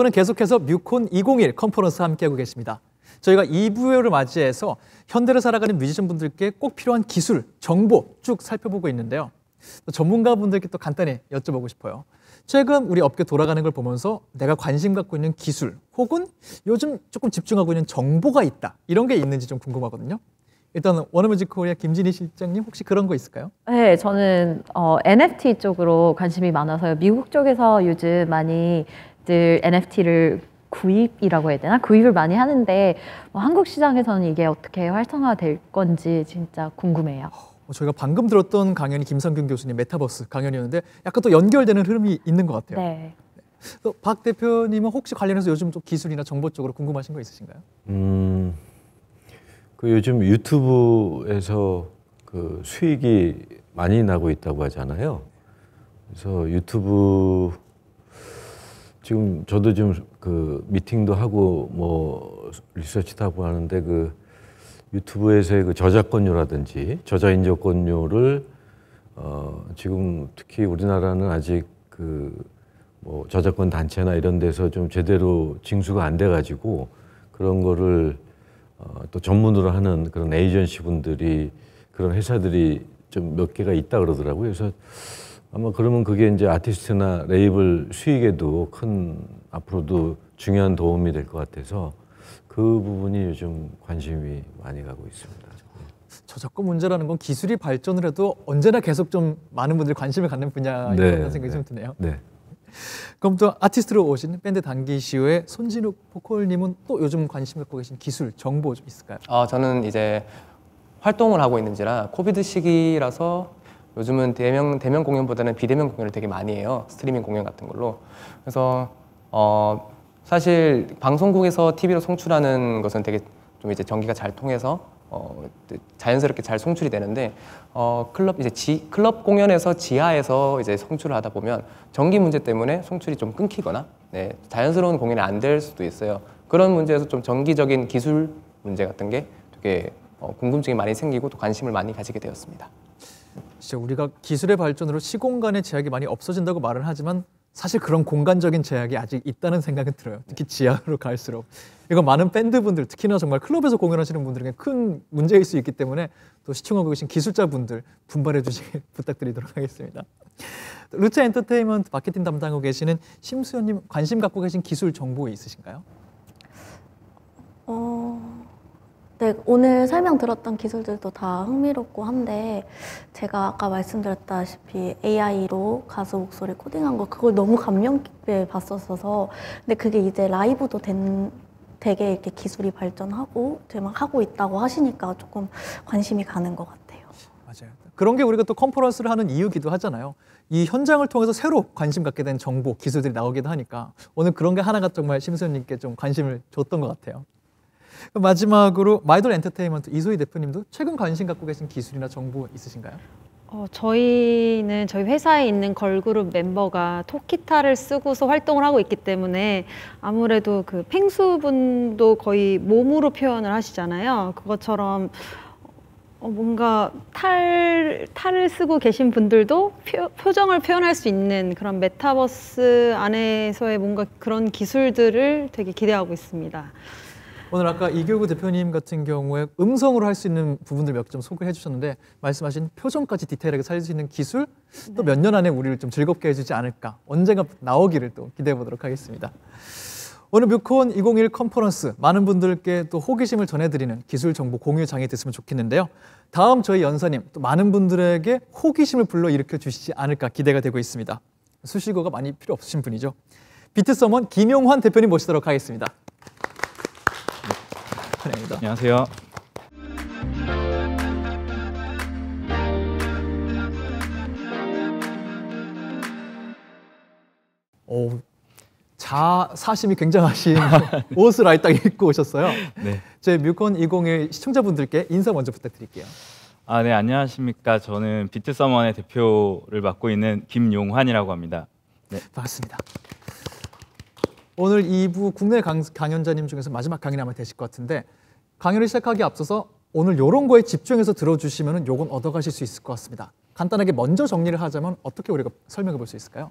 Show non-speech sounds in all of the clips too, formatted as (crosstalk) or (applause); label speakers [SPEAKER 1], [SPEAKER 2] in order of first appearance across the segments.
[SPEAKER 1] 여러분은 계속해서 뮤콘 2021 컨퍼런스 함께하고 계십니다. 저희가 2부를 맞이해서 현대를 살아가는 뮤지션 분들께 꼭 필요한 기술, 정보 쭉 살펴보고 있는데요. 전문가 분들께 또 간단히 여쭤보고 싶어요. 최근 우리 업계 돌아가는 걸 보면서 내가 관심 갖고 있는 기술 혹은 요즘 조금 집중하고 있는 정보가 있다 이런 게 있는지 좀 궁금하거든요. 일단 원어뮤직 코리아 김진희 실장님 혹시 그런 거 있을까요?
[SPEAKER 2] 네, 저는 어, NFT 쪽으로 관심이 많아서요. 미국 쪽에서 요즘 많이 들 NFT를 구입이라고 해야 되나? 구입을 많이 하는데 뭐 한국 시장에서는 이게 어떻게 활성화될 건지 진짜 궁금해요.
[SPEAKER 1] 어, 저희가 방금 들었던 강연이 김상균 교수님 메타버스 강연이었는데 약간 또 연결되는 흐름이 있는 것 같아요. 네. 네. 박 대표님은 혹시 관련해서 요즘 또 기술이나 정보 쪽으로 궁금하신 거 있으신가요?
[SPEAKER 3] 음, 그 요즘 유튜브에서 그 수익이 많이 나고 있다고 하잖아요. 그래서 유튜브 지금 저도 지금 그 미팅도 하고 뭐 리서치도 하고 하는데 그 유튜브에서의 그 저작권료라든지 저자인적권료를어 지금 특히 우리나라는 아직 그 뭐 저작권 단체나 이런 데서 좀 제대로 징수가 안 돼 가지고 그런 거를 어, 또 전문으로 하는 그런 에이전시 분들이 그런 회사들이 좀 몇 개가 있다 그러더라고요. 그래서 아마 그러면 그게 이제 아티스트나 레이블 수익에도 큰 앞으로도 중요한 도움이 될 것 같아서 그 부분이 요즘 관심이 많이 가고 있습니다. 저작권 문제라는
[SPEAKER 1] 건 기술이 발전을 해도 언제나 계속 좀 많은 분들이 관심을 갖는 분야인 네, 생각이 네, 좀 드네요. 네. 그럼 또 아티스트로 오신 밴드 단기시의 손진욱 보컬님은 또 요즘 관심 갖고 계신 기술 정보 좀 있을까요?
[SPEAKER 4] 아 저는 이제 활동을 하고 있는지라 코비드 시기라서 요즘은 대면 대면 공연보다는 비대면 공연을 되게 많이 해요. 스트리밍 공연 같은 걸로. 그래서 어 사실 방송국에서 TV로 송출하는 것은 되게 좀 이제 전기가 잘 통해서 어 자연스럽게 잘 송출이 되는데 어 클럽 이제 지, 클럽 공연에서 지하에서 이제 송출을 하다 보면 전기 문제 때문에 송출이 좀 끊기거나 네, 자연스러운 공연이 안 될 수도 있어요. 그런 문제에서 좀전기적인 기술 문제 같은 게 되게 어, 궁금증이 많이 생기고 또 관심을 많이
[SPEAKER 1] 가지게 되었습니다. 진짜 우리가 기술의 발전으로 시공간의 제약이 많이 없어진다고 말은 하지만 사실 그런 공간적인 제약이 아직 있다는 생각은 들어요. 특히 지하로 갈수록 이거 많은 밴드분들 특히나 정말 클럽에서 공연하시는 분들에게 큰 문제일 수 있기 때문에 또 시청하고 계신 기술자분들 분발해 주시길 (laughs) 부탁드리도록 하겠습니다. 루트 엔터테인먼트 마케팅 담당하고 계시는 심수현님 관심 갖고 계신 기술 정보 있으신가요?
[SPEAKER 2] 어... 네, 오늘 설명 들었던 기술들도 다 흥미롭고 한데 제가 아까 말씀드렸다시피 AI로 가수 목소리 코딩한 거 그걸 너무 감명 깊게 봤었어서 근데 그게 이제 라이브도 된 되게 이렇게 기술이 발전하고 막 하고 있다고 하시니까 조금 관심이 가는 것 같아요. 맞아요.
[SPEAKER 1] 그런 게 우리가 또 컨퍼런스를 하는 이유기도 하잖아요. 이 현장을 통해서 새로 관심 갖게 된 정보, 기술들이 나오기도 하니까 오늘 그런 게 하나가 정말 심수님께 좀 관심을 줬던 것 같아요. 마지막으로 마이돌 엔터테인먼트 이소희 대표님도 최근 관심 갖고 계신 기술이나 정보 있으신가요?
[SPEAKER 2] 어, 저희는 저희 회사에 있는 걸그룹 멤버가 토키타를 쓰고서 활동을 하고 있기 때문에 아무래도 그 펭수분도 거의 몸으로 표현을 하시잖아요. 그것처럼 어, 뭔가 탈, 탈을 쓰고 계신 분들도 표, 정을 표현할 수 있는 그런 메타버스 안에서의 뭔가 그런 기술들을 되게 기대하고 있습니다.
[SPEAKER 1] 오늘 아까 이교구 대표님 같은 경우에 음성으로 할 수 있는 부분들 몇 점 소개해 주셨는데 말씀하신 표정까지 디테일하게 살릴 수 있는 기술 또 몇년 네. 안에 우리를 좀 즐겁게 해주지 않을까 언젠가 나오기를 또 기대해 보도록 하겠습니다. 오늘 뮤콘 2021 컨퍼런스 많은 분들께 또 호기심을 전해드리는 기술 정보 공유장이 됐으면 좋겠는데요. 다음 저희 연사님 또 많은 분들에게 호기심을 불러일으켜 주시지 않을까 기대가 되고 있습니다. 수식어가 많이 필요 없으신 분이죠. 비트서먼 김용환 대표님 모시도록 하겠습니다.
[SPEAKER 5] 진행입니다. 안녕하세요.
[SPEAKER 1] 오, 어, 자 사심이 굉장하신 옷을 아예 딱 입고 오셨어요. 네. 제 뮤콘 20의 시청자분들께 인사 먼저 부탁드릴게요. 아, 네,
[SPEAKER 5] 안녕하십니까. 저는 비트서머의 대표를 맡고 있는 김용환이라고 합니다.
[SPEAKER 1] 네. 반갑습니다. 오늘 2부 국내 강, 연자님 중에서 마지막 강연 이 아마 되실 것 같은데 강연을 시작하기 앞서서 오늘 이런 거에 집중해서 들어주시면 요건 얻어가실 수 있을 것 같습니다. 간단하게 먼저 정리를 하자면 어떻게 우리가 설명해 볼 수 있을까요?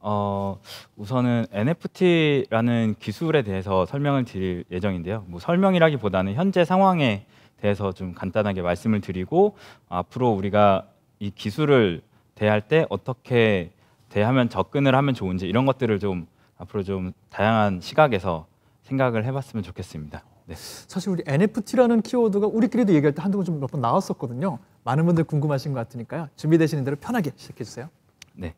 [SPEAKER 5] 어, 우선은 NFT라는 기술에 대해서 설명을 드릴 예정인데요. 뭐 설명이라기보다는 현재 상황에 대해서 좀 간단하게 말씀을 드리고 앞으로 우리가 이 기술을 대할 때 어떻게 대하면 접근을 하면 좋은지 이런 것들을 좀 앞으로 좀 다양한 시각에서 생각을 해봤으면 좋겠습니다.
[SPEAKER 1] 네. 사실 우리 NFT라는 키워드가 우리끼리도 얘기할 때 한동안 좀몇번 나왔었거든요. 많은 분들 궁금하신 것 같으니까요. 준비되시는 대로 편하게 시작해 주세요. 네.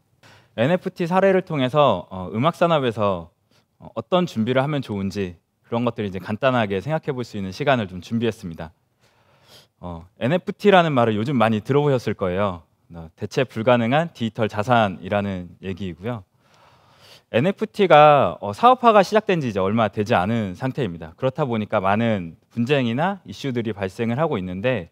[SPEAKER 1] NFT 사례를
[SPEAKER 5] 통해서 어, 음악 산업에서 어, 어떤 준비를 하면 좋은지 그런 것들을 이제 간단하게 생각해 볼 수 있는 시간을 좀 준비했습니다. 어, NFT라는 말을 요즘 많이 들어보셨을 거예요. 어, 대체 불가능한 디지털 자산이라는 얘기이고요. NFT가 어, 사업화가 시작된 지 이제 얼마 되지 않은 상태입니다. 그렇다 보니까 많은 분쟁이나 이슈들이 발생을 하고 있는데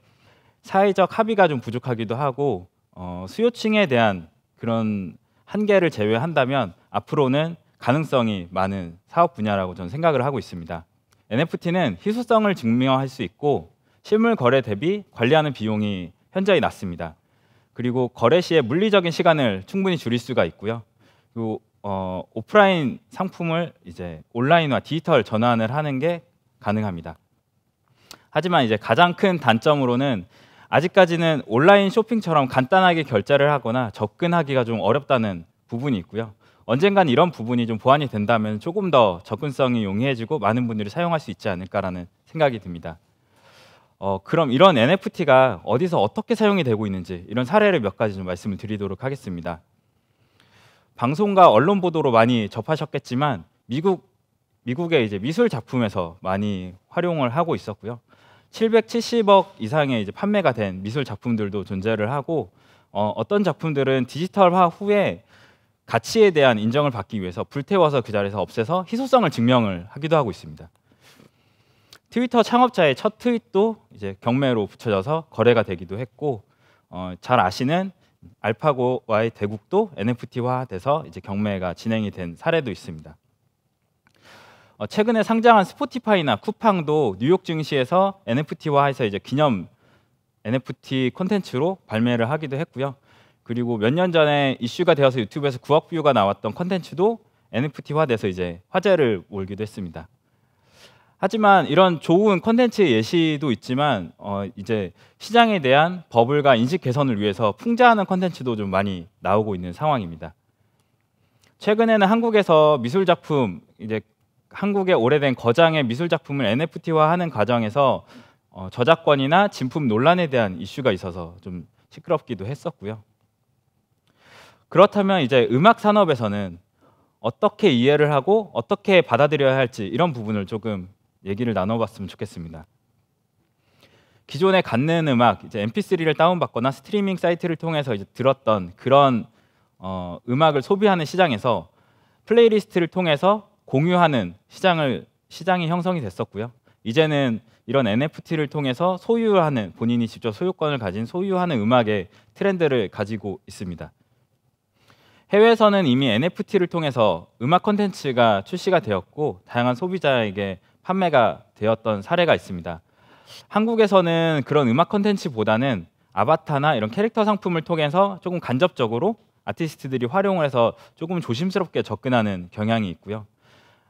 [SPEAKER 5] 사회적 합의가 좀 부족하기도 하고 어, 수요층에 대한 그런 한계를 제외한다면 앞으로는 가능성이 많은 사업 분야라고 저는 생각을 하고 있습니다. NFT는 희소성을 증명할 수 있고 실물 거래 대비 관리하는 비용이 현저히 낮습니다. 그리고 거래 시에 물리적인 시간을 충분히 줄일 수가 있고요. 그리고 어, 오프라인 상품을 이제 온라인화 디지털 전환을 하는 게 가능합니다. 하지만 이제 가장 큰 단점으로는 아직까지는 온라인 쇼핑처럼 간단하게 결제를 하거나 접근하기가 좀 어렵다는 부분이 있고요. 언젠간 이런 부분이 좀 보완이 된다면 조금 더 접근성이 용이해지고 많은 분들이 사용할 수 있지 않을까라는 생각이 듭니다. 어, 그럼 이런 NFT가 어디서 어떻게 사용이 되고 있는지 이런 사례를 몇 가지 좀 말씀을 드리도록 하겠습니다. 방송과 언론 보도로 많이 접하셨겠지만 미국 미국의 이제 미술 작품에서 많이 활용을 하고 있었고요. 770억 이상의 이제 판매가 된 미술 작품들도 존재를 하고 어, 어떤 작품들은 디지털화 후에 가치에 대한 인정을 받기 위해서 불태워서 그 자리에서 없애서 희소성을 증명을 하기도 하고 있습니다. 트위터 창업자의 첫 트윗도 이제 경매로 붙여져서 거래가 되기도 했고 어, 잘 아시는 알파고와의 대국도 NFT화돼서 이제 경매가 진행이 된 사례도 있습니다. 어, 최근에 상장한 스포티파이나 쿠팡도 뉴욕 증시에서 NFT화해서 이제 기념 NFT 콘텐츠로 발매를 하기도 했고요. 그리고 몇 년 전에 이슈가 되어서 유튜브에서 9억 뷰가 나왔던 콘텐츠도 NFT화돼서 이제 화제를 몰기도 했습니다. 하지만 이런 좋은 컨텐츠 예시도 있지만 어 이제 시장에 대한 버블과 인식 개선을 위해서 풍자하는 컨텐츠도 좀 많이 나오고 있는 상황입니다. 최근에는 한국에서 미술 작품 이제 한국의 오래된 거장의 미술 작품을 NFT화하는 과정에서 어 저작권이나 진품 논란에 대한 이슈가 있어서 좀 시끄럽기도 했었고요. 그렇다면 이제 음악 산업에서는 어떻게 이해를 하고 어떻게 받아들여야 할지 이런 부분을 조금 얘기를 나눠봤으면 좋겠습니다. 기존에 갖는 음악, 이제 MP3를 다운받거나 스트리밍 사이트를 통해서 이제 들었던 그런 어, 음악을 소비하는 시장에서 플레이리스트를 통해서 공유하는 시장을 시장이 형성이 됐었고요. 이제는 이런 NFT를 통해서 소유하는 본인이 직접 소유권을 가진 소유하는 음악의 트렌드를 가지고 있습니다. 해외에서는 이미 NFT를 통해서 음악 콘텐츠가 출시가 되었고 다양한 소비자에게 판매가 되었던 사례가 있습니다. 한국에서는 그런 음악 컨텐츠보다는 아바타나 이런 캐릭터 상품을 통해서 조금 간접적으로 아티스트들이 활용을 해서 조금 조심스럽게 접근하는 경향이 있고요.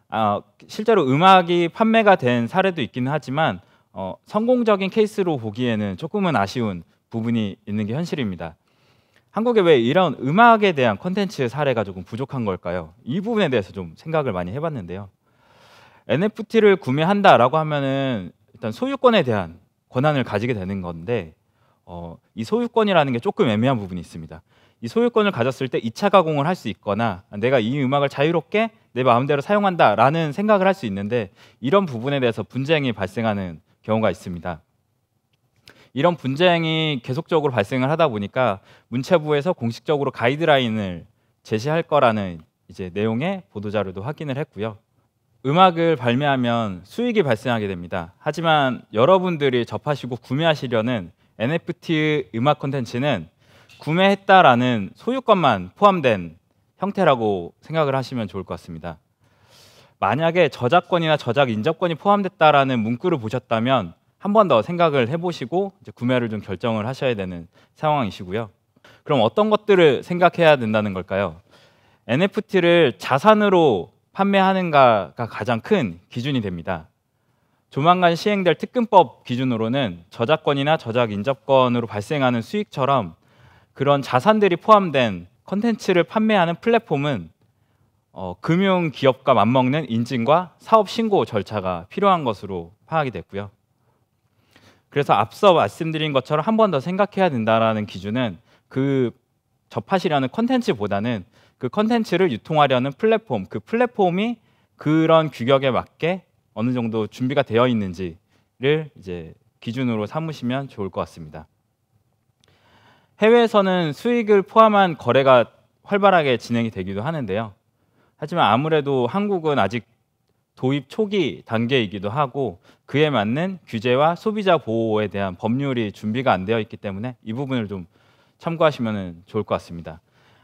[SPEAKER 5] 아, 실제로 음악이 판매가 된 사례도 있기는 하지만 어, 성공적인 케이스로 보기에는 조금은 아쉬운 부분이 있는 게 현실입니다. 한국에 왜 이런 음악에 대한 컨텐츠 사례가 조금 부족한 걸까요? 이 부분에 대해서 좀 생각을 많이 해봤는데요. NFT를 구매한다라고 하면은 일단 소유권에 대한 권한을 가지게 되는 건데 어, 이 소유권이라는 게 조금 애매한 부분이 있습니다. 이 소유권을 가졌을 때 2차 가공을 할 수 있거나 내가 이 음악을 자유롭게 내 마음대로 사용한다라는 생각을 할 수 있는데 이런 부분에 대해서 분쟁이 발생하는 경우가 있습니다. 이런 분쟁이 계속적으로 발생을 하다 보니까 문체부에서 공식적으로 가이드라인을 제시할 거라는 이제 내용의 보도자료도 확인을 했고요. 음악을 발매하면 수익이 발생하게 됩니다. 하지만 여러분들이 접하시고 구매하시려는 NFT 음악 콘텐츠는 구매했다라는 소유권만 포함된 형태라고 생각을 하시면 좋을 것 같습니다. 만약에 저작권이나 저작 인접권이 포함됐다라는 문구를 보셨다면 한 번 더 생각을 해보시고 구매를 좀 결정을 하셔야 되는 상황이시고요. 그럼 어떤 것들을 생각해야 된다는 걸까요? NFT를 자산으로 판매하는가가 가장 큰 기준이 됩니다. 조만간 시행될 특근법 기준으로는 저작권이나 저작 인접권으로 발생하는 수익처럼 그런 자산들이 포함된 컨텐츠를 판매하는 플랫폼은 어, 금융 기업과 맞먹는 인증과 사업 신고 절차가 필요한 것으로 파악이 됐고요. 그래서 앞서 말씀드린 것처럼 한 번 더 생각해야 된다라는 기준은 그 접하시라는 컨텐츠보다는 그 컨텐츠를 유통하려는 플랫폼, 그 플랫폼이 그런 규격에 맞게 어느 정도 준비가 되어 있는지를 이제 기준으로 삼으시면 좋을 것 같습니다. 해외에서는 수익을 포함한 거래가 활발하게 진행이 되기도 하는데요. 하지만 아무래도 한국은 아직 도입 초기 단계이기도 하고 그에 맞는 규제와 소비자 보호에 대한 법률이 준비가 안 되어 있기 때문에 이 부분을 좀 참고하시면 좋을 것 같습니다.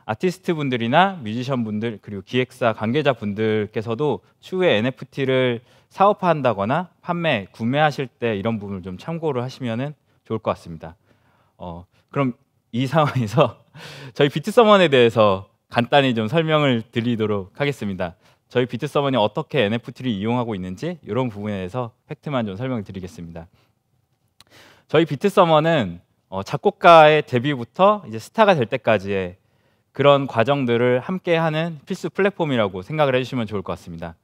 [SPEAKER 5] 아티스트 분들이나 뮤지션 분들 그리고 기획사 관계자 분들께서도 추후에 NFT를 사업화한다거나 판매, 구매하실 때 이런 부분을 좀 참고를 하시면은 좋을 것 같습니다. 어, 그럼 이 상황에서 (laughs) 저희 비트서먼에 대해서 간단히 좀 설명을 드리도록 하겠습니다. 저희 비트서먼이 어떻게 NFT를 이용하고 있는지 이런 부분에 대해서 팩트만 좀 설명을 드리겠습니다. 저희 비트서먼은 어, 작곡가의 데뷔부터 이제 스타가 될 때까지의 그런 과정들을 함께하는 필수 플랫폼이라고 생각을 해주시면 좋을 것 같습니다.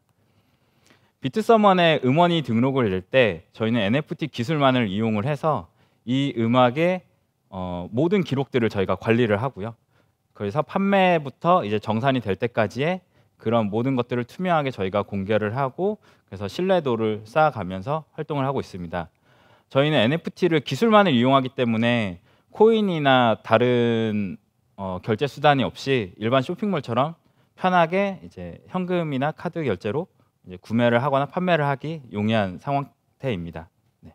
[SPEAKER 5] 비트서먼의 음원이 등록을 될때 저희는 NFT 기술만을 이용을 해서 이 음악의 어, 모든 기록들을 저희가 관리를 하고요. 그래서 판매부터 이제 정산이 될 때까지의 그런 모든 것들을 투명하게 저희가 공개를 하고 그래서 신뢰도를 쌓아가면서 활동을 하고 있습니다. 저희는 NFT를 기술만을 이용하기 때문에 코인이나 다른 어, 결제 수단이 없이 일반 쇼핑몰처럼 편하게 이제 현금이나 카드 결제로 이제 구매를 하거나 판매를 하기 용이한 상황태입니다. 네.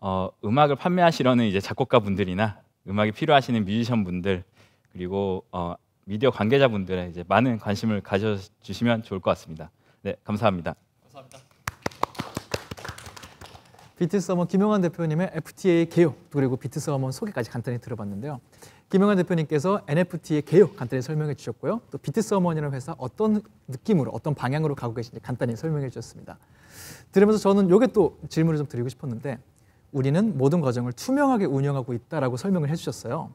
[SPEAKER 5] 어, 음악을 판매하시려는 이제 작곡가 분들이나 음악이 필요하시는 뮤지션 분들 그리고 어, 미디어 관계자분들의 이제 많은 관심을 가져주시면 좋을 것 같습니다. 네, 감사합니다. 감사합니다.
[SPEAKER 1] 비트서머 김용환 대표님의 FTA 개요 그리고 비트서먼 소개까지 간단히 들어봤는데요. 김영환 대표님께서 NFT의 개요 간단히 설명해 주셨고요. 또 비트서머니라는 회사 어떤 느낌으로 어떤 방향으로 가고 계신지 간단히 설명해 주셨습니다. 들으면서 저는 요게 또 질문을 좀 드리고 싶었는데 우리는 모든 과정을 투명하게 운영하고 있다라고 설명을 해 주셨어요.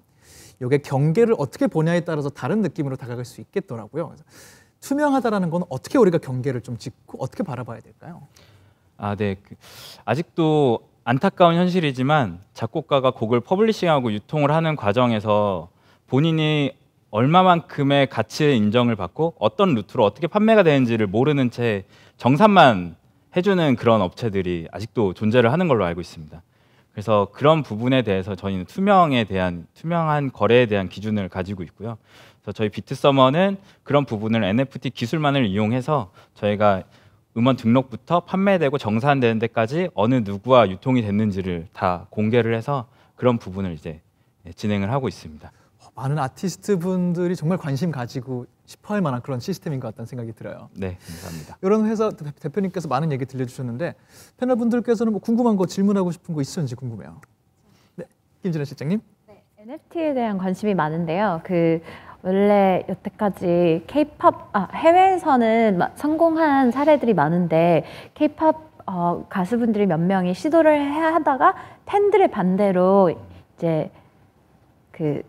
[SPEAKER 1] 요게 경계를 어떻게 보냐에 따라서 다른 느낌으로 다가갈 수 있겠더라고요. 투명하다라는 건 어떻게 우리가 경계를 좀 짓고 어떻게 바라봐야 될까요?
[SPEAKER 5] 아, 네. 그, 아직도 안타까운 현실이지만 작곡가가 곡을 퍼블리싱하고 유통을 하는 과정에서 본인이 얼마만큼의 가치의 인정을 받고 어떤 루트로 어떻게 판매가 되는지를 모르는 채 정산만 해주는 그런 업체들이 아직도 존재를 하는 걸로 알고 있습니다. 그래서 그런 부분에 대해서 저희는 투명에 대한 투명한 거래에 대한 기준을 가지고 있고요. 그래서 저희 비트서머는 그런 부분을 NFT 기술만을 이용해서 저희가 음원 등록부터 판매되고 정산되는 데까지 어느 누구와 유통이 됐는지를 다 공개를 해서 그런 부분을 이제 진행을 하고 있습니다.
[SPEAKER 1] 많은 아티스트 분들이 정말 관심 가지고 싶어 할 만한 그런 시스템인 것 같다는 생각이 들어요.
[SPEAKER 5] 네, 감사합니다.
[SPEAKER 1] 이런 회사 대표님께서 많은 얘기 들려주셨는데 패널분들께서는 뭐 궁금한 거 질문하고 싶은 거있으신지 궁금해요. 네, 김진아 실장님. 네,
[SPEAKER 2] NFT에 대한 관심이 많은데요. 그 원래 여태까지 케이팝 아, 해외에서는 성공한 사례들이 많은데 케이팝 어, 가수분들이 몇 명이 시도를 해 하다가 팬들의 반대로 이제 그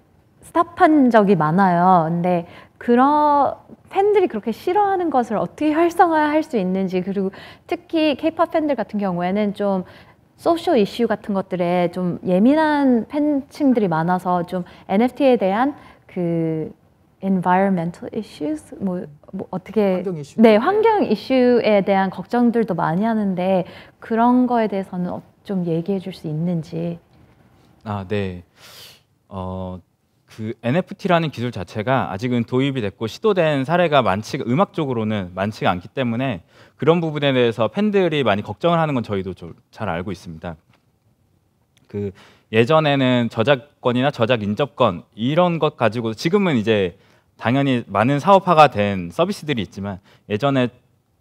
[SPEAKER 2] 스탑한 적이 많아요. 근데 그런 팬들이 그렇게 싫어하는 것을 어떻게 (laughs) 활성화할 수 있는지 그리고 특히 케이팝 팬들 같은 경우에는 좀 소셜 이슈 같은 것들에 좀 예민한 팬층들이 많아서 좀 NFT에 대한 그 environmental issues 뭐, 뭐 어떻게 환경 이슈 네 환경 이슈에 대한 걱정들도 많이 하는데 그런 거에 대해서는 어, 좀 얘기해 줄 수 있는지
[SPEAKER 5] 아 네. 어, 그 NFT라는 기술 자체가 아직은 도입이 됐고 시도된 사례가 많지 음악적으로는 많지가 않기 때문에 그런 부분에 대해서 팬들이 많이 걱정을 하는 건 저희도 좀잘 알고 있습니다. 그 예전에는 저작권이나 저작 인접권 이런 것 가지고 지금은 이제 당연히 많은 사업화가 된 서비스들이 있지만 예전에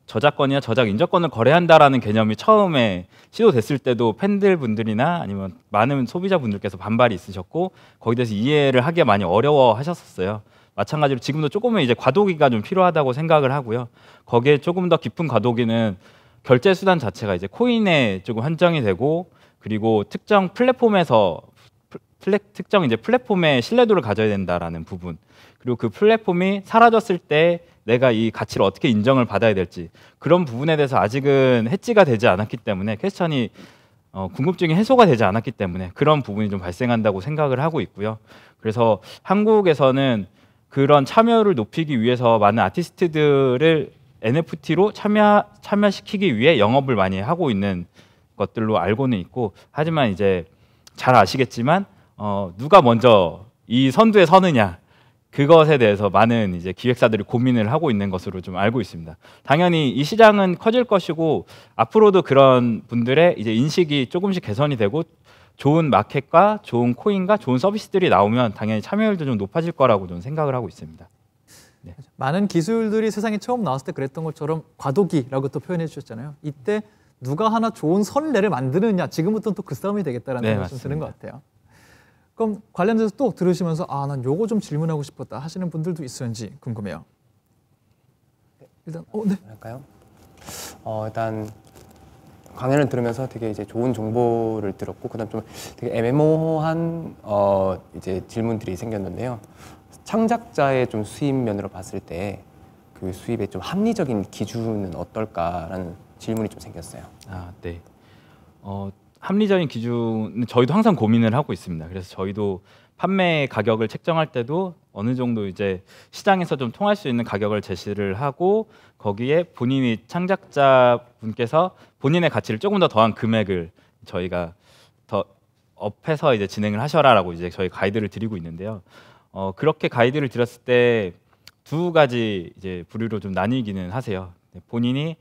[SPEAKER 5] 저작권이나 저작 인적권을 거래한다라는 개념이 처음에 시도됐을 때도 팬들 분들이나 아니면 많은 소비자 분들께서 반발이 있으셨고 거기에 대해서 이해를 하기에 많이 어려워하셨었어요. 마찬가지로 지금도 조금은 이제 과도기가 좀 필요하다고 생각을 하고요. 거기에 조금 더 깊은 과도기는 결제 수단 자체가 이제 코인에 조금 한정이 되고 그리고 특정 플랫폼에서 플랫, 특정 이제 플랫폼의 신뢰도를 가져야 된다라는 부분. 그리고 그 플랫폼이 사라졌을 때 내가 이 가치를 어떻게 인정을 받아야 될지 그런 부분에 대해서 아직은 해지가 되지 않았기 때문에 캐스천이 어, 궁금증이 해소가 되지 않았기 때문에 그런 부분이 좀 발생한다고 생각을 하고 있고요. 그래서 한국에서는 그런 참여를 높이기 위해서 많은 아티스트들을 NFT로 참여 참여시키기 위해 영업을 많이 하고 있는 것들로 알고는 있고 하지만 이제 잘 아시겠지만 어, 누가 먼저 이 선두에 서느냐 그것에 대해서 많은 이제 기획사들이 고민을 하고 있는 것으로 좀 알고 있습니다. 당연히 이 시장은 커질 것이고 앞으로도 그런 분들의 이제 인식이 조금씩 개선이 되고 좋은 마켓과 좋은 코인과 좋은 서비스들이 나오면 당연히 참여율도 좀 높아질 거라고 저는 생각을 하고 있습니다. 네.
[SPEAKER 1] 많은 기술들이 세상에 처음 나왔을 때 그랬던 것처럼 과도기라고 또 표현해 주셨잖아요. 이때 누가 하나 좋은 선례를 만드느냐 지금부터는 또그 싸움이 되겠다라는 네, 말씀 드는 것 같아요. 그럼 관련돼서 또 들으시면서 아, 난 요거 좀 질문하고 싶었다 하시는 분들도 있었는지 궁금해요.
[SPEAKER 4] 일단 어, 네. 할까요?
[SPEAKER 1] 어, 일단
[SPEAKER 4] 강연을 들으면서 되게 이제 좋은 정보를 들었고 그다음 좀 되게 애매모호한 어 이제 질문들이 생겼는데요. 창작자의 좀 수입 면으로 봤을 때 그 수입의 좀 합리적인 기준은 어떨까라는 질문이 좀 생겼어요. 아,
[SPEAKER 5] 네. 어 합리적인 기준은 저희도 항상 고민을 하고 있습니다. 그래서 저희도 판매 가격을 책정할 때도 어느 정도 이제 시장에서 좀 통할 수 있는 가격을 제시를 하고 거기에 본인이 창작자 분께서 본인의 가치를 조금 더 더한 금액을 저희가 더 업해서 이제 진행을 하셔라라고 이제 저희 가이드를 드리고 있는데요. 어, 그렇게 가이드를 드렸을 때 두 가지 이제 부류로 좀 나뉘기는 하세요. 네, 본인이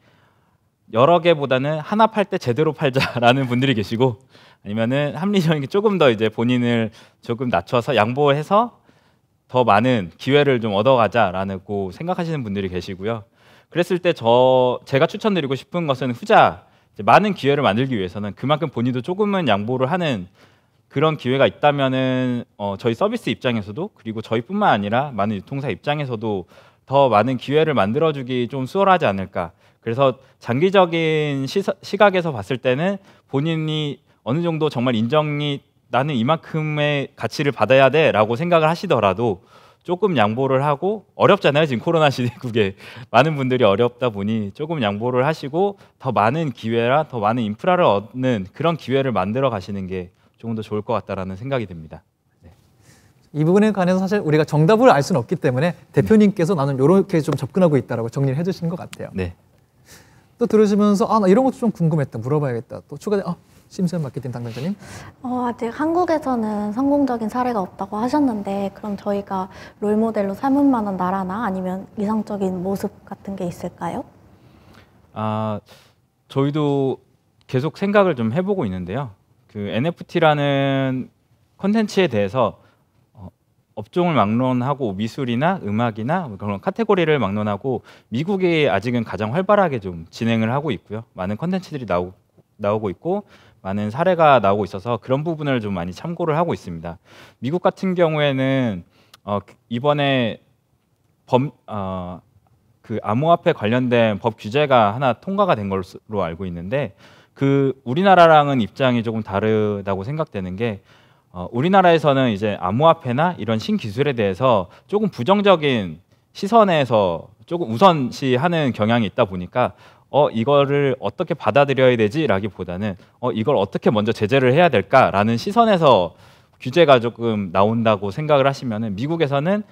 [SPEAKER 5] 여러 개보다는 하나 팔 때 제대로 팔자라는 (laughs) 분들이 계시고 아니면은 합리적인 게 조금 더 이제 본인을 조금 낮춰서 양보해서 더 많은 기회를 좀 얻어가자라고 는 생각하시는 분들이 계시고요. 그랬을 때 저 제가 추천드리고 싶은 것은 후자 많은 기회를 만들기 위해서는 그만큼 본인도 조금은 양보를 하는 그런 기회가 있다면은 어, 저희 서비스 입장에서도 그리고 저희뿐만 아니라 많은 유통사 입장에서도 더 많은 기회를 만들어주기 좀 수월하지 않을까. 그래서 장기적인 시사, 시각에서 봤을 때는 본인이 어느 정도 정말 인정이 나는 이만큼의 가치를 받아야 돼라고 생각을 하시더라도 조금 양보를 하고 어렵잖아요 지금 코로나 시국에 대 (laughs) 많은 분들이 어렵다 보니 조금 양보를 하시고 더 많은 기회라 더 많은 인프라를 얻는 그런 기회를 만들어 가시는 게 조금 더 좋을 것 같다라는 생각이 듭니다.
[SPEAKER 1] 이 부분에 관해서 사실 우리가 정답을 알 수는 없기 때문에 음. 대표님께서 나는 이렇게 좀 접근하고 있다라고 정리를 해주시는 것 같아요. 네. 또 들으시면서 아나 이런 것도 좀 궁금했다 물어봐야겠다 또 추가된 아 심수현 마케팅 담당자님.
[SPEAKER 2] 어, 아직 한국에서는 성공적인 사례가 없다고 하셨는데 그럼 저희가 롤모델로 삼을 만한 나라나 아니면 이상적인 모습 같은 게 있을까요?
[SPEAKER 5] 아 저희도 계속 생각을 좀 해보고 있는데요. 그 NFT라는 컨텐츠에 대해서 업종을 막론하고 미술이나 음악이나 그런 카테고리를 막론하고 미국이 아직은 가장 활발하게 좀 진행을 하고 있고요. 많은 컨텐츠들이 나오, 나오고 있고 많은 사례가 나오고 있어서 그런 부분을 좀 많이 참고를 하고 있습니다. 미국 같은 경우에는 어, 이번에 범, 어, 그 암호화폐 관련된 법 규제가 하나 통과가 된것으로 알고 있는데 그 우리나라랑은 입장이 조금 다르다고 생각되는 게 어, 우리나라에서는 이제 암호화폐나 이런 신기술에 대해서 조금 부정적인 시선에서 조금 우선시하는 경향이 있다 보니까 어 이거를 어떻게 받아들여야 되지라기보다는 어 이걸 어떻게 먼저 제재를 해야 될까라는 시선에서 규제가 조금 나온다고 생각을 하시면은 미국에서는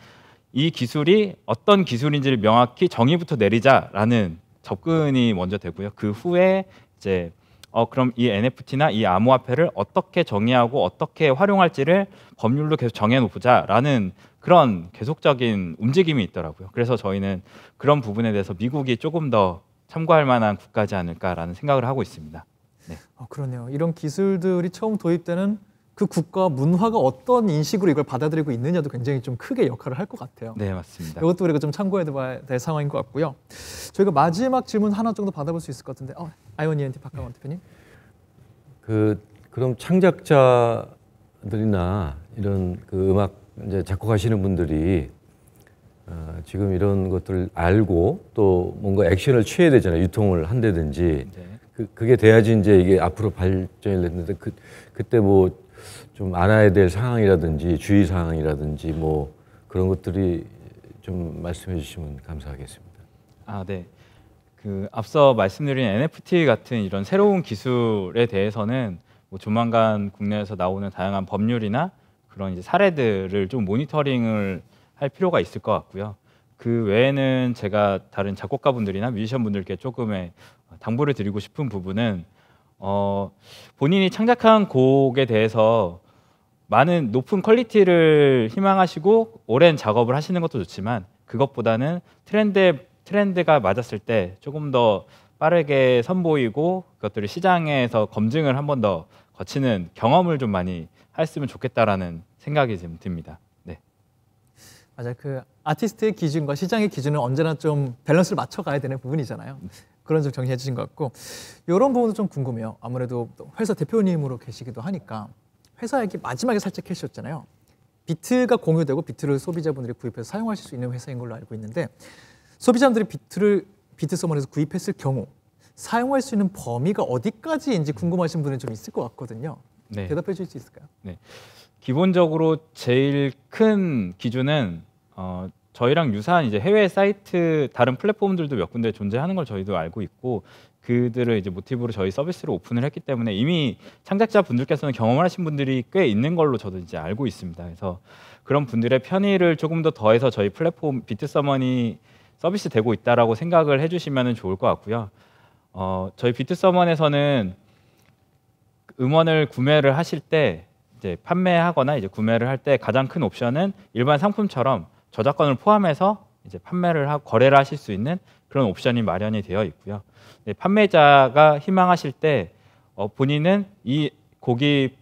[SPEAKER 5] 이 기술이 어떤 기술인지를 명확히 정의부터 내리자라는 접근이 먼저 되고요. 그 후에 이제 어, 그럼 이 NFT나 이 암호화폐를 어떻게 정의하고 어떻게 활용할지를 법률로 계속 정해놓자라는 고 그런 계속적인 움직임이 있더라고요. 그래서 저희는 그런 부분에 대해서 미국이 조금 더 참고할 만한 국가지 않을까라는 생각을 하고 있습니다. 네.
[SPEAKER 1] 어, 그러네요. 이런 기술들이 처음 도입되는 그 국가 문화가 어떤 인식으로 이걸 받아들이고 있느냐도 굉장히 좀 크게 역할을 할 것 같아요.
[SPEAKER 5] 네, 맞습니다.
[SPEAKER 1] 이것도 우리가 좀 참고해 봐야 될 상황인 것 같고요. 저희가 마지막 질문 하나 정도 받아볼 수 있을 것 같은데, 어, 아이오니엔티 박강원 네. 대표님.
[SPEAKER 3] 그 그럼 창작자들이나 이런 그 음악 이제 작곡하시는 분들이 어, 지금 이런 것들을 알고 또 뭔가 액션을 취해야 되잖아요. 유통을 한다든지. 네. 그, 그게 돼야지 이제 이게 앞으로 발전이 됐는데 그, 그때 뭐좀 알아야 될 상황이라든지 주의 사항이라든지 뭐 그런 것들이 좀 말씀해 주시면 감사하겠습니다.
[SPEAKER 5] 아, 네. 그 앞서 말씀드린 NFT 같은 이런 새로운 기술에 대해서는 뭐 조만간 국내에서 나오는 다양한 법률이나 그런 이제 사례들을 좀 모니터링을 할 필요가 있을 것 같고요. 그 외에는 제가 다른 작곡가분들이나 뮤지션분들께 조금의 당부를 드리고 싶은 부분은 어, 본인이 창작한 곡에 대해서 많은 높은 퀄리티를 희망하시고 오랜 작업을 하시는 것도 좋지만 그것보다는 트렌드 트렌드가 맞았을 때 조금 더 빠르게 선보이고 그것들을 시장에서 검증을 한 번 더 거치는 경험을 좀 많이 했으면 좋겠다라는 생각이 좀 듭니다.
[SPEAKER 1] 네. 맞아요. 그 아티스트의 기준과 시장의 기준은 언제나 좀 밸런스를 맞춰 가야 되는 부분이잖아요. 네. 그런 점 정리해 주신 것 같고 이런 부분도 좀 궁금해요. 아무래도 회사 대표님으로 계시기도 하니까 회사 에게 마지막에 살짝 해주셨잖아요. 비트가 공유되고 비트를 소비자분들이 구입해서 사용하실 수 있는 회사인 걸로 알고 있는데 소비자분들이 비트를 비트서머에서 구입했을 경우 사용할 수 있는 범위가 어디까지인지 궁금하신 분은 좀 있을 것 같거든요. 네. 대답해 주실 수 있을까요? 네.
[SPEAKER 5] 기본적으로 제일 큰 기준은 어, 저희랑 유사한 이제 해외 사이트 다른 플랫폼들도 몇 군데 존재하는 걸 저희도 알고 있고 그들을 이제 모티브로 저희 서비스를 오픈을 했기 때문에 이미 창작자 분들께서는 경험을 하신 분들이 꽤 있는 걸로 저도 이제 알고 있습니다. 그래서 그런 분들의 편의를 조금 더 더해서 저희 플랫폼 비트서머니 서비스 되고 있다라고 생각을 해주시면 좋을 것 같고요. 어, 저희 비트서머에서는 음원을 구매를 하실 때 이제 판매하거나 이제 구매를 할 때 가장 큰 옵션은 일반 상품처럼 저작권을 포함해서 이제 판매를 하고 거래를 하실 수 있는 그런 옵션이 마련이 되어 있고요. 네, 판매자가 희망하실 때 어, 본인은 이 곡이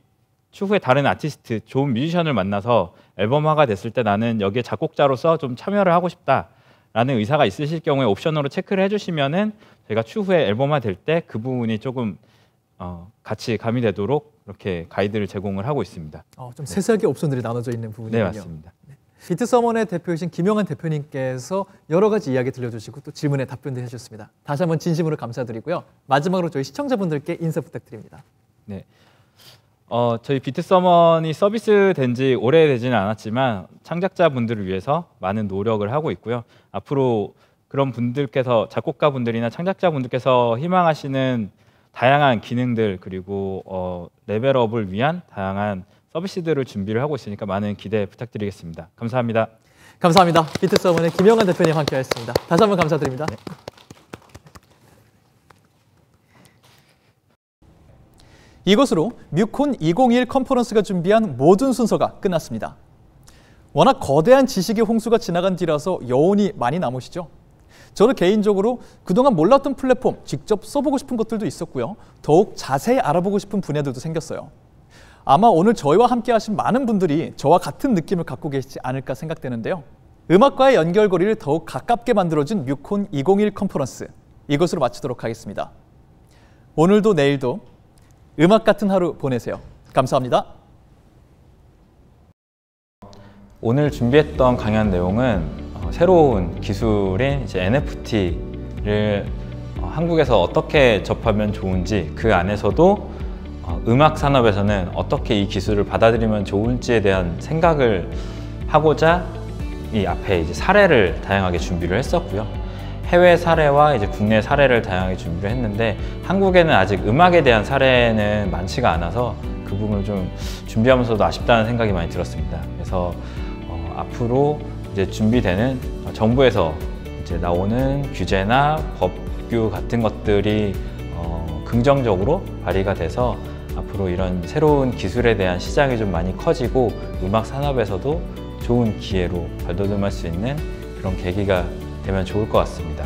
[SPEAKER 5] 추후에 다른 아티스트, 좋은 뮤지션을 만나서 앨범화가 됐을 때 나는 여기에 작곡자로서 좀 참여를 하고 싶다라는 의사가 있으실 경우에 옵션으로 체크를 해주시면은 제가 추후에 앨범화 될 때 그 부분이 조금 어, 같이 가미되도록 이렇게 가이드를 제공을 하고 있습니다. 어,
[SPEAKER 1] 좀 세세하게 네. 옵션들이 나눠져 있는 부분이군요. 네 맞습니다. 비트서먼의 대표이신 김영환 대표님께서 여러 가지 이야기 들려주시고 또 질문에 답변도 해주셨습니다. 다시 한번 진심으로 감사드리고요. 마지막으로 저희 시청자분들께 인사 부탁드립니다.
[SPEAKER 5] 네. 어, 저희 비트서먼이 서비스 된지 오래되지는 않았지만 창작자분들을 위해서 많은 노력을 하고 있고요. 앞으로 그런 분들께서 작곡가분들이나 창작자분들께서 희망하시는 다양한 기능들 그리고 어, 레벨업을 위한 다양한 서비스들을 준비를 하고 있으니까 많은 기대 부탁드리겠습니다. 감사합니다. 감사합니다. 비트서원의 김영환 대표님 함께했습니다.
[SPEAKER 1] 다시 한번 감사드립니다. 네. 이것으로 뮤콘 2021 컨퍼런스가 준비한 모든 순서가 끝났습니다. 워낙 거대한 지식의 홍수가 지나간 뒤라서 여운이 많이 남으시죠? 저는 개인적으로 그동안 몰랐던 플랫폼 직접 써보고 싶은 것들도 있었고요. 더욱 자세히 알아보고 싶은 분야들도 생겼어요. 아마 오늘 저희와 함께 하신 많은 분들이 저와 같은 느낌을 갖고 계시지 않을까 생각되는데요. 음악과의 연결고리를 더욱 가깝게 만들어준 뮤콘 201 컨퍼런스 이것으로 마치도록 하겠습니다. 오늘도 내일도 음악 같은 하루 보내세요. 감사합니다.
[SPEAKER 5] 오늘 준비했던 강연 내용은 어, 새로운 기술인 이제 NFT를 어, 한국에서 어떻게 접하면 좋은지 그 안에서도 어, 음악 산업에서는 어떻게 이 기술을 받아들이면 좋을지에 대한 생각을 하고자 이 앞에 이제 사례를 다양하게 준비를 했었고요. 해외 사례와 이제 국내 사례를 다양하게 준비를 했는데 한국에는 아직 음악에 대한 사례는 많지가 않아서 그 부분을 좀 준비하면서도 아쉽다는 생각이 많이 들었습니다. 그래서 어, 앞으로 이제 준비되는 정부에서 이제 나오는 규제나 법규 같은 것들이 어, 긍정적으로 발휘가 돼서 앞으로 이런 새로운 기술에 대한 시장이 좀 많이 커지고 음악 산업에서도 좋은 기회로 발돋움할 수 있는 그런 계기가 되면 좋을 것 같습니다.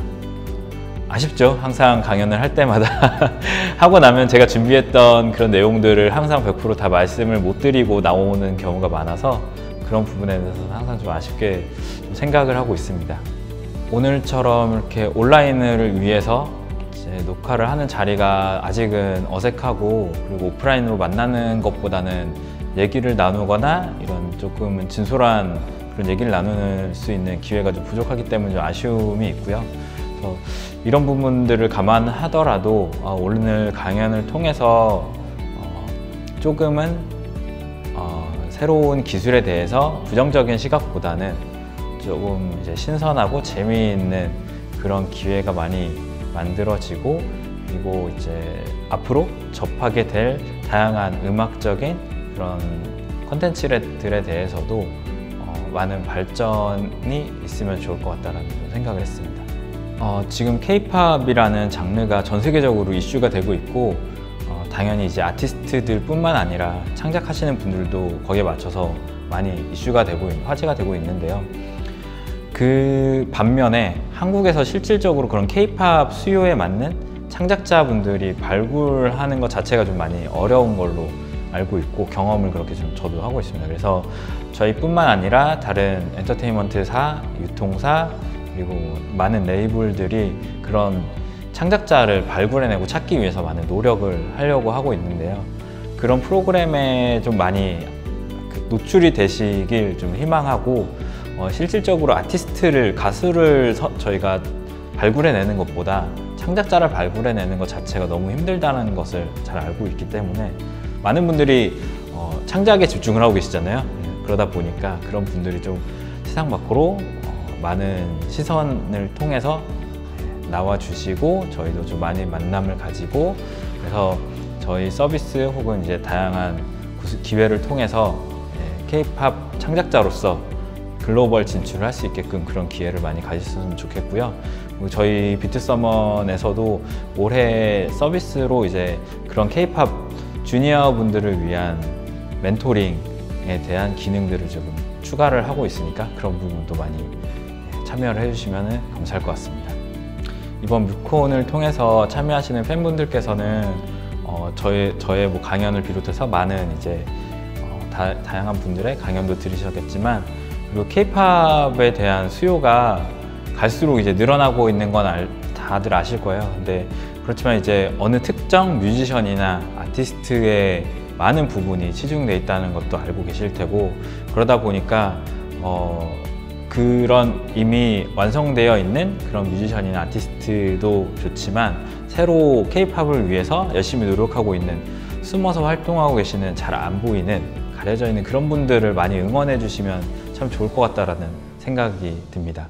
[SPEAKER 5] 아쉽죠? 항상 강연을 할 때마다 (laughs) 하고 나면 제가 준비했던 그런 내용들을 항상 100%다 말씀을 못 드리고 나오는 경우가 많아서 그런 부분에 대해서 항상 좀 아쉽게 생각을 하고 있습니다. 오늘처럼 이렇게 온라인을 위해서 녹화를 하는 자리가 아직은 어색하고 그리고 오프라인으로 만나는 것보다는 얘기를 나누거나 이런 조금은 진솔한 그런 얘기를 나눌 수 있는 기회가 좀 부족하기 때문에 좀 아쉬움이 있고요. 그래서 이런 부분들을 감안하더라도 아, 오늘 강연을 통해서 어, 조금은 어, 새로운 기술에 대해서 부정적인 시각보다는 조금 이제 신선하고 재미있는 그런 기회가 많이 만들어지고 그리고 이제 앞으로 접하게 될 다양한 음악적인 그런 컨텐츠들에 대해서도 어, 많은 발전이 있으면 좋을 것같다는 생각을 했습니다. 어, 지금 K-팝이라는 장르가 전 세계적으로 이슈가 되고 있고 어, 당연히 이제 아티스트들뿐만 아니라 창작하시는 분들도 거기에 맞춰서 많이 이슈가 되고 화제가 되고 있는데요. 그 반면에 한국에서 실질적으로 그런 케이팝 수요에 맞는 창작자분들이 발굴하는 것 자체가 좀 많이 어려운 걸로 알고 있고 경험을 그렇게 좀 저도 하고 있습니다. 그래서 저희뿐만 아니라 다른 엔터테인먼트사, 유통사 그리고 많은 레이블들이 그런 창작자를 발굴해내고 찾기 위해서 많은 노력을 하려고 하고 있는데요. 그런 프로그램에 좀 많이 노출이 되시길 좀 희망하고 어, 실질적으로 아티스트를 가수를 서, 저희가 발굴해내는 것보다 창작자를 발굴해내는 것 자체가 너무 힘들다는 것을 잘 알고 있기 때문에 많은 분들이 어, 창작에 집중을 하고 계시잖아요 그러다 보니까 그런 분들이 좀 세상 밖으로 어, 많은 시선을 통해서 나와주시고 저희도 좀 많이 만남을 가지고 그래서 저희 서비스 혹은 이제 다양한 기회를 통해서 예, K-POP 창작자로서 글로벌 진출을 할 수 있게끔 그런 기회를 많이 가졌으면 좋겠고요. 저희 비트서먼에서도 올해 서비스로 이제 그런 케이팝 주니어 분들을 위한 멘토링에 대한 기능들을 조금 추가를 하고 있으니까 그런 부분도 많이 참여를 해주시면 감사할 것 같습니다. 이번 뮤콘을 통해서 참여하시는 팬분들께서는 어, 저의, 저의 뭐 강연을 비롯해서 많은 이제 어, 다, 다양한 분들의 강연도 들으셨겠지만 그리고 케이팝에 대한 수요가 갈수록 이제 늘어나고 있는 건 알, 다들 아실 거예요. 근데 그렇지만 이제 어느 특정 뮤지션이나 아티스트의 많은 부분이 치중돼 있다는 것도 알고 계실 테고 그러다 보니까 어, 그런 이미 완성되어 있는 그런 뮤지션이나 아티스트도 좋지만 새로 케이팝을 위해서 열심히 노력하고 있는 숨어서 활동하고 계시는 잘 안 보이는 가려져 있는 그런 분들을 많이 응원해 주시면 참 좋을 것 같다라는 생각이 듭니다.